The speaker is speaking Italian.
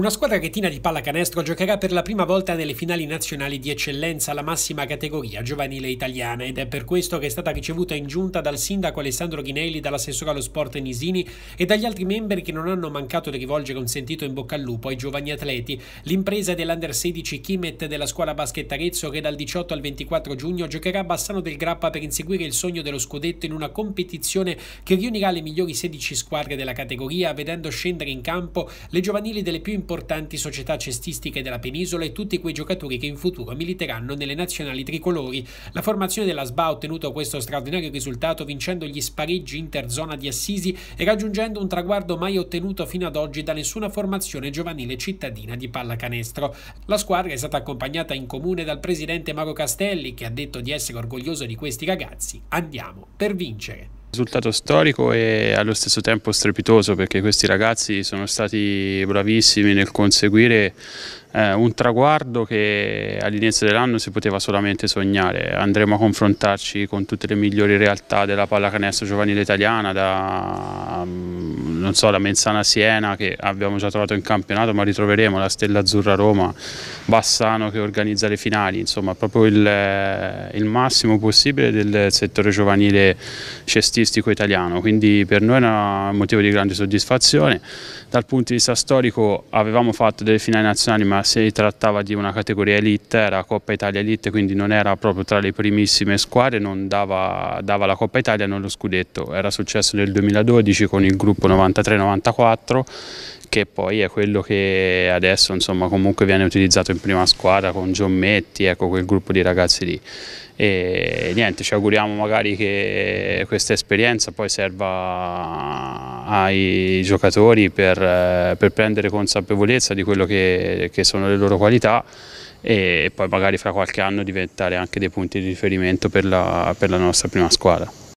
Una squadra retina di pallacanestro giocherà per la prima volta nelle finali nazionali di eccellenza la massima categoria giovanile italiana ed è per questo che è stata ricevuta in giunta dal sindaco Alessandro Ghinelli, dall'assessore allo sport Nisini e dagli altri membri che non hanno mancato di rivolgere un sentito in bocca al lupo ai giovani atleti. L'impresa dell'Under 16 Kimet della scuola basket Arezzo che dal 18 al 24 giugno giocherà a Bassano del Grappa per inseguire il sogno dello scudetto in una competizione che riunirà le migliori 16 squadre della categoria vedendo scendere in campo le giovanili delle più importanti importanti società cestistiche della penisola e tutti quei giocatori che in futuro militeranno nelle nazionali tricolori. La formazione della SBA ha ottenuto questo straordinario risultato vincendo gli spareggi interzona di Assisi e raggiungendo un traguardo mai ottenuto fino ad oggi da nessuna formazione giovanile cittadina di pallacanestro. La squadra è stata accompagnata in comune dal presidente Mauro Castelli che ha detto di essere orgoglioso di questi ragazzi. Andiamo per vincere! Risultato storico e allo stesso tempo strepitoso perché questi ragazzi sono stati bravissimi nel conseguire eh, un traguardo che all'inizio dell'anno si poteva solamente sognare. Andremo a confrontarci con tutte le migliori realtà della pallacanestro giovanile italiana, da um, non so, la Menzana Siena che abbiamo già trovato in campionato, ma ritroveremo la Stella Azzurra Roma, Bassano che organizza le finali, insomma, proprio il, eh, il massimo possibile del settore giovanile cestistico italiano. Quindi per noi è un motivo di grande soddisfazione. Dal punto di vista storico avevamo fatto delle finali nazionali, ma si trattava di una categoria elite, era Coppa Italia Elite, quindi non era proprio tra le primissime squadre, non dava, dava la Coppa Italia, non lo scudetto. Era successo nel 2012 con il gruppo 90 93-94 che poi è quello che adesso insomma, comunque viene utilizzato in prima squadra con Giommetti, ecco quel gruppo di ragazzi lì. E niente, ci auguriamo magari che questa esperienza poi serva ai giocatori per, per prendere consapevolezza di quello che, che sono le loro qualità e poi magari fra qualche anno diventare anche dei punti di riferimento per la, per la nostra prima squadra.